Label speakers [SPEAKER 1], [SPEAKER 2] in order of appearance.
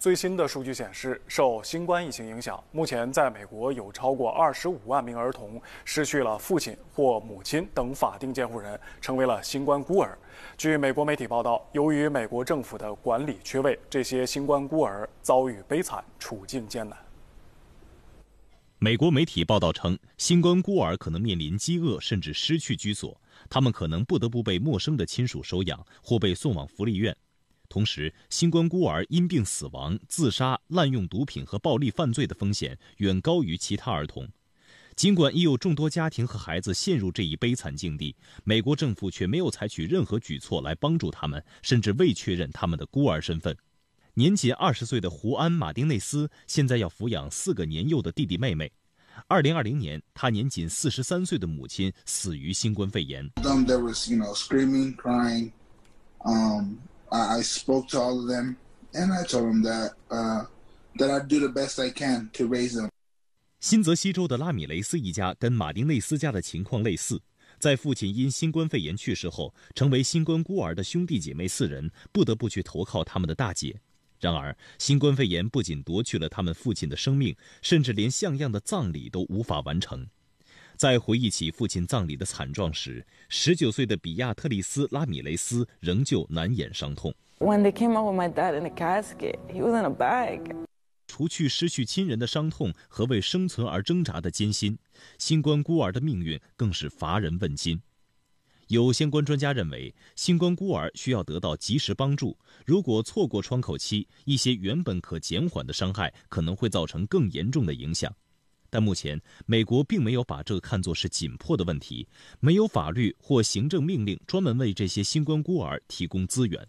[SPEAKER 1] 最新的数据显示，受新冠疫情影响，目前在美国有超过25万名儿童失去了父亲或母亲等法定监护人，成为了新冠孤儿。据美国媒体报道，由于美国政府的管理缺位，这些新冠孤儿遭遇悲惨，处境艰难。
[SPEAKER 2] 美国媒体报道称，新冠孤儿可能面临饥饿，甚至失去居所，他们可能不得不被陌生的亲属收养，或被送往福利院。同时，新冠孤儿因病死亡、自杀、滥用毒品和暴力犯罪的风险远高于其他儿童。尽管已有众多家庭和孩子陷入这一悲惨境地，美国政府却没有采取任何举措来帮助他们，甚至未确认他们的孤儿身份。年仅二十岁的胡安·马丁内斯现在要抚养四个年幼的弟弟妹妹。二零二零年，他年仅四十三岁的母亲死于新冠肺炎。
[SPEAKER 3] I spoke to all of them and I told them that uh that I do the best I can to raise them。
[SPEAKER 2] 新泽西州的拉米雷斯一家跟马丁内斯家的情况类似，在父亲因新冠肺炎去世后，成为新冠孤儿的兄弟姐妹四人不得不去投靠他们的大姐。然而，新冠肺炎不仅夺去了他们父亲的生命，甚至连像样的葬礼都无法完成。在回忆起父亲葬礼的惨状时，十九岁的比亚特里斯·拉米雷斯仍旧难掩伤痛。
[SPEAKER 3] When they came out with my dad in a casket, he was in a bag.
[SPEAKER 2] 除去失去亲人的伤痛和为生存而挣扎的艰辛，新冠孤儿的命运更是乏人问津。有相关专家认为，新冠孤儿需要得到及时帮助。如果错过窗口期，一些原本可减缓的伤害可能会造成更严重的影响。但目前，美国并没有把这看作是紧迫的问题，没有法律或行政命令专门为这些新冠孤儿提供资源。